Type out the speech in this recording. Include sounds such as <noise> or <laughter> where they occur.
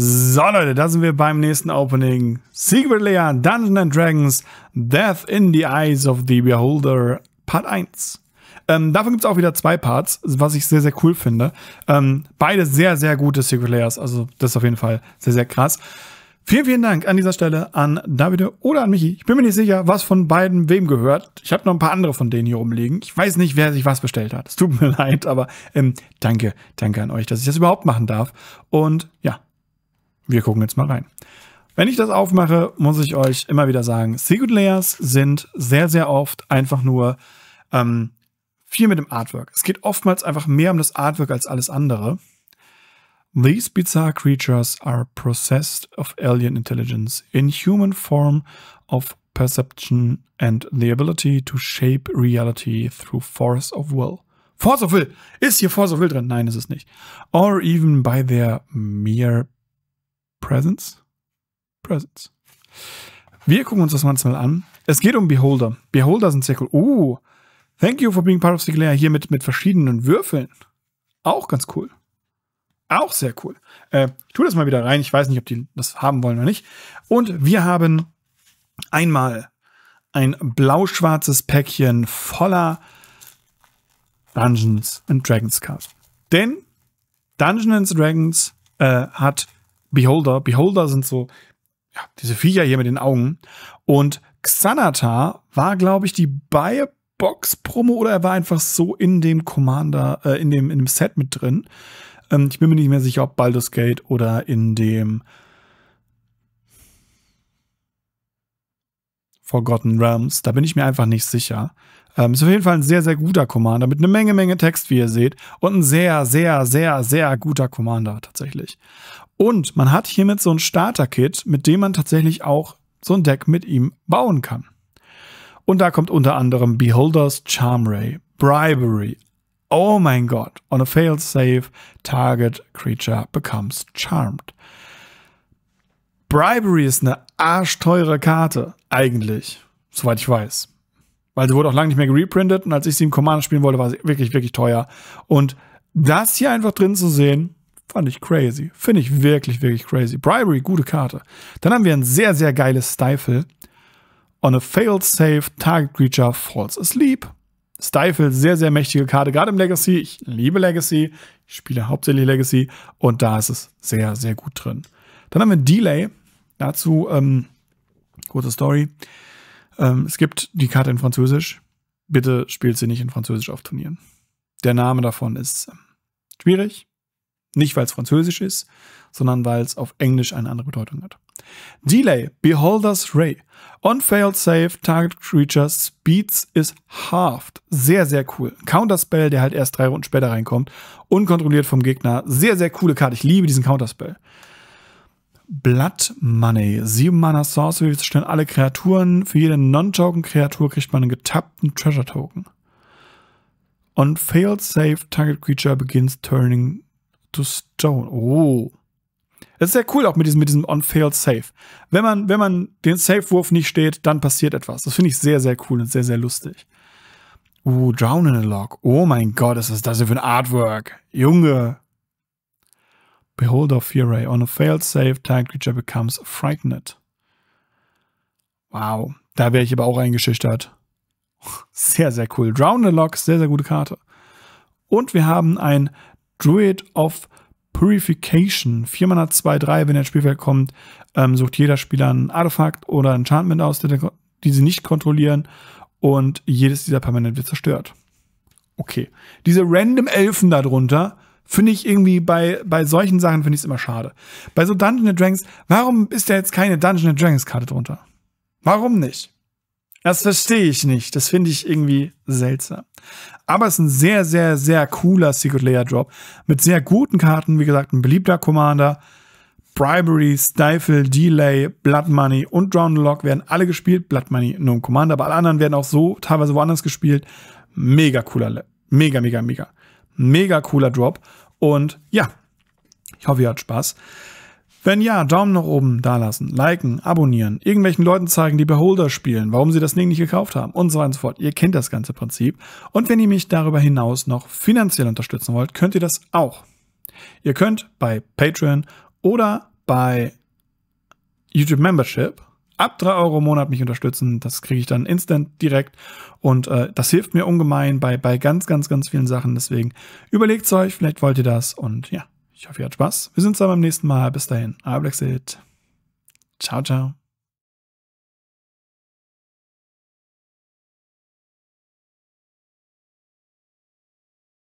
So, Leute, da sind wir beim nächsten Opening. Secret Lair, Dungeons and Dragons, Death in the Eyes of the Beholder, Part 1. Ähm, davon gibt es auch wieder zwei Parts, was ich sehr, sehr cool finde. Ähm, beide sehr, sehr gute Secret Layers. Also, das ist auf jeden Fall sehr, sehr krass. Vielen, vielen Dank an dieser Stelle an David oder an Michi. Ich bin mir nicht sicher, was von beiden wem gehört. Ich habe noch ein paar andere von denen hier rumliegen. Ich weiß nicht, wer sich was bestellt hat. Es tut mir <laughs> leid, aber ähm, danke, danke an euch, dass ich das überhaupt machen darf. Und ja, wir gucken jetzt mal rein. Wenn ich das aufmache, muss ich euch immer wieder sagen, Secret Layers sind sehr, sehr oft einfach nur ähm, viel mit dem Artwork. Es geht oftmals einfach mehr um das Artwork als alles andere. These bizarre creatures are processed of alien intelligence in human form of perception and the ability to shape reality through force of will. Force of Will! Ist hier Force of Will drin? Nein, ist es nicht. Or even by their mere Presence? Presence. Wir gucken uns das mal an. Es geht um Beholder. Beholder sind sehr cool. Oh, thank you for being part of the Glare hier mit, mit verschiedenen Würfeln. Auch ganz cool. Auch sehr cool. Äh, tu das mal wieder rein. Ich weiß nicht, ob die das haben wollen oder nicht. Und wir haben einmal ein blau-schwarzes Päckchen voller Dungeons and Dragons Cards. Denn Dungeons and Dragons äh, hat Beholder. Beholder sind so ja, diese Viecher hier mit den Augen. Und Xanatar war, glaube ich, die Buy-Box-Promo oder er war einfach so in dem Commander, äh, in, dem, in dem Set mit drin. Ähm, ich bin mir nicht mehr sicher, ob Baldur's Gate oder in dem Forgotten Realms. Da bin ich mir einfach nicht sicher. Ähm, ist auf jeden Fall ein sehr, sehr guter Commander mit einer Menge, Menge Text, wie ihr seht. Und ein sehr, sehr, sehr, sehr guter Commander tatsächlich. Und man hat hiermit so ein Starter-Kit, mit dem man tatsächlich auch so ein Deck mit ihm bauen kann. Und da kommt unter anderem Beholders Charm Ray, Bribery. Oh mein Gott. On a failed save, target creature becomes charmed. Bribery ist eine arschteure Karte, eigentlich, soweit ich weiß. Weil sie wurde auch lange nicht mehr gereprintet und als ich sie im Commander spielen wollte, war sie wirklich, wirklich teuer. Und das hier einfach drin zu sehen, fand ich crazy. Finde ich wirklich, wirklich crazy. Bribery, gute Karte. Dann haben wir ein sehr, sehr geiles Stifle. On a failed save, target creature falls asleep. Stifle, sehr, sehr mächtige Karte, gerade im Legacy. Ich liebe Legacy. Ich spiele hauptsächlich Legacy. Und da ist es sehr, sehr gut drin. Dann haben wir Delay. Dazu, ähm, kurze Story. Ähm, es gibt die Karte in Französisch. Bitte spielt sie nicht in Französisch auf Turnieren. Der Name davon ist ähm, schwierig. Nicht, weil es Französisch ist, sondern weil es auf Englisch eine andere Bedeutung hat. Delay, Beholder's Ray. On failed save, target creature speeds is halved. Sehr, sehr cool. Counterspell, der halt erst drei Runden später reinkommt. Unkontrolliert vom Gegner. Sehr, sehr coole Karte. Ich liebe diesen Counterspell. Blood Money. Sieben Mana Sorcery zerstören alle Kreaturen. Für jede Non-Token-Kreatur kriegt man einen getappten Treasure-Token. On failed save, target creature begins turning to stone. Oh. Das ist sehr cool auch mit diesem, mit diesem on failed save. Wenn man, wenn man den Save-Wurf nicht steht, dann passiert etwas. Das finde ich sehr, sehr cool und sehr, sehr lustig. Uh, Drown in a Log. Oh mein Gott, was ist das für ein Artwork? Junge. Beholder Fury. On a failed save, Tide creature becomes frightened. Wow, da wäre ich aber auch eingeschüchtert. <laughs> Sehr, sehr cool. Drown the Lock, sehr, sehr gute Karte. Und wir haben ein Druid of Purification. 4 Mana 2, 3, wenn er ins Spielfeld kommt, ähm, sucht jeder Spieler ein Artefakt oder ein Enchantment aus, die, die sie nicht kontrollieren. Und jedes dieser Permanent wird zerstört. Okay. Diese random Elfen darunter Finde ich irgendwie bei, bei solchen Sachen finde ich es immer schade. Bei so Dungeon Dragons, warum ist da jetzt keine Dungeon Dragons Karte drunter? Warum nicht? Das verstehe ich nicht. Das finde ich irgendwie seltsam. Aber es ist ein sehr, sehr, sehr cooler Secret Layer Drop. Mit sehr guten Karten. Wie gesagt, ein beliebter Commander. Bribery, Stifle, Delay, Blood Money und Drown Lock werden alle gespielt. Blood Money nur im Commander, aber alle anderen werden auch so teilweise woanders gespielt. Mega cooler, Le mega, mega, mega. Mega cooler Drop. Und ja, ich hoffe, ihr habt Spaß. Wenn ja, Daumen nach oben da lassen, liken, abonnieren, irgendwelchen Leuten zeigen, die Beholder spielen, warum sie das Ding nicht gekauft haben und so weiter und so fort. Ihr kennt das ganze Prinzip. Und wenn ihr mich darüber hinaus noch finanziell unterstützen wollt, könnt ihr das auch. Ihr könnt bei Patreon oder bei YouTube Membership ab 3 Euro im Monat mich unterstützen. Das kriege ich dann instant direkt. Und äh, das hilft mir ungemein bei, bei ganz, ganz, ganz vielen Sachen. Deswegen überlegt's euch, vielleicht wollt ihr das. Und ja, ich hoffe, ihr habt Spaß. Wir sehen uns dann beim nächsten Mal. Bis dahin. Ablexit. Ciao, ciao.